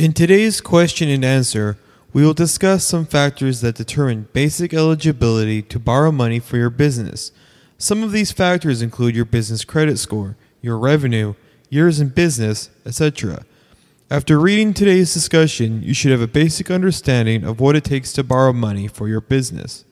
In today's question and answer, we will discuss some factors that determine basic eligibility to borrow money for your business. Some of these factors include your business credit score, your revenue, years in business, etc. After reading today's discussion, you should have a basic understanding of what it takes to borrow money for your business.